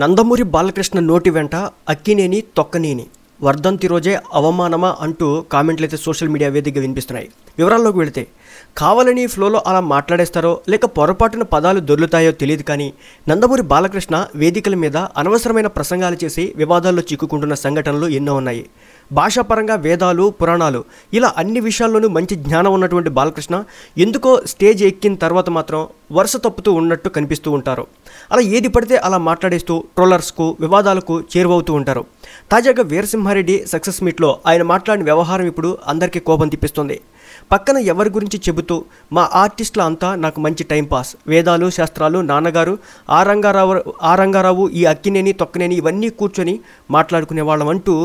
నందమూరి బాలకృష్ణ నోటి వెంట అక్కినేని తొక్కనేని వర్ధంతి రోజే అవమానమా అంటూ కామెంట్లు అయితే సోషల్ మీడియా వేదికగా వినిపిస్తున్నాయి వివరాల్లోకి వెళితే కావాలని ఫ్లోలో అలా మాట్లాడేస్తారో లేక పొరపాటున పదాలు దొర్లుతాయో తెలియదు కానీ నందమూరి బాలకృష్ణ వేదికల మీద అనవసరమైన ప్రసంగాలు చేసి వివాదాల్లో చిక్కుకుంటున్న సంఘటనలు ఎన్నో ఉన్నాయి భాషాపరంగా వేదాలు పురాణాలు ఇలా అన్ని విషయాల్లోనూ మంచి జ్ఞానం ఉన్నటువంటి బాలకృష్ణ ఎందుకో స్టేజ్ ఎక్కిన తర్వాత మాత్రం వరుస తప్పుతూ ఉన్నట్టు కనిపిస్తూ ఉంటారు అలా ఏది పడితే అలా మాట్లాడేస్తూ ట్రోలర్స్కు వివాదాలకు చేరువవుతూ ఉంటారు తాజాగా వీరసింహారెడ్డి సక్సెస్ మీట్లో ఆయన మాట్లాడిన వ్యవహారం ఇప్పుడు అందరికీ కోపం తెప్పిస్తుంది పక్కన ఎవరి గురించి చెబుతూ మా ఆర్టిస్టుల అంతా నాకు మంచి టైంపాస్ వేదాలు శాస్త్రాలు నాన్నగారు ఆ రంగారావు ఆ రంగారావు ఈ అక్కినేని తొక్కనేని ఇవన్నీ కూర్చొని మాట్లాడుకునేవాళ్ళం అంటూ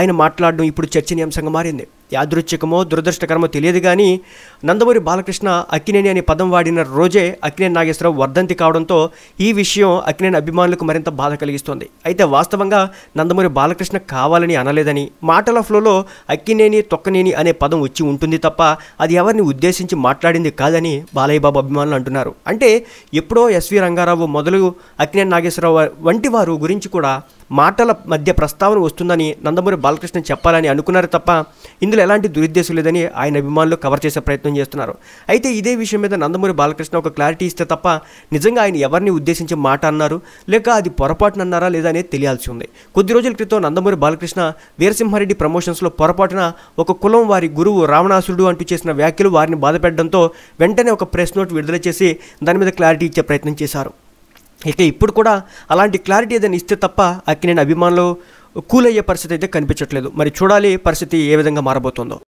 ఆయన మాట్లాడడం ఇప్పుడు చర్చనీయాంశంగా మారింది యాదృచ్ఛికమో దురదృష్టకరమో తెలియదు కానీ నందమూరి బాలకృష్ణ అక్కినేని అనే పదం వాడిన రోజే అక్కినేని నాగేశ్వరరావు వర్ధంతి కావడంతో ఈ విషయం అక్కినేని అభిమానులకు మరింత బాధ కలిగిస్తోంది అయితే వాస్తవంగా నందమూరి బాలకృష్ణ కావాలని అనలేదని మాటల ఫ్లోలో అక్కినేని తొక్కనేని అనే పదం వచ్చి ఉంటుంది తప్ప అది ఎవరిని ఉద్దేశించి మాట్లాడింది కాదని బాలయ్య బాబు అభిమానులు అంటున్నారు అంటే ఎప్పుడో ఎస్వి రంగారావు మొదలు అక్కినేని నాగేశ్వరరావు వంటి వారు గురించి కూడా మాటల మధ్య ప్రస్తావన వస్తుందని నందమూరి బాలకృష్ణ చెప్పాలని అనుకున్నారు తప్ప ఇందులో ఎలాంటి దురుద్దేశం లేదని ఆయన అభిమానులు కవర్ చేసే ప్రయత్నం చేస్తున్నారు అయితే ఇదే విషయం మీద నందమూరి బాలకృష్ణ ఒక క్లారిటీ ఇస్తే తప్ప నిజంగా ఆయన ఎవరిని ఉద్దేశించి మాట అన్నారు లేక అది పొరపాటున అన్నారా లేదా అనేది తెలియాల్సి ఉంది కొద్ది రోజుల క్రితం నందమూరి బాలకృష్ణ వీరసింహారెడ్డి ప్రమోషన్స్లో పొరపాటున ఒక కులం వారి గురువు రావణాసురుడు అంటూ చేసిన వ్యాఖ్యలు వారిని బాధపెట్టడంతో వెంటనే ఒక ప్రెస్ నోట్ విడుదల చేసి దాని మీద క్లారిటీ ఇచ్చే ప్రయత్నం చేశారు ఇక ఇప్పుడు కూడా అలాంటి క్లారిటీ ఏదైనా ఇస్తే తప్ప అక్కినేని అభిమానులు కూల్ అయ్యే పరిస్థితి అయితే కనిపించట్లేదు మరి చూడాలి పరిస్థితి ఏ విధంగా మారబోతుందో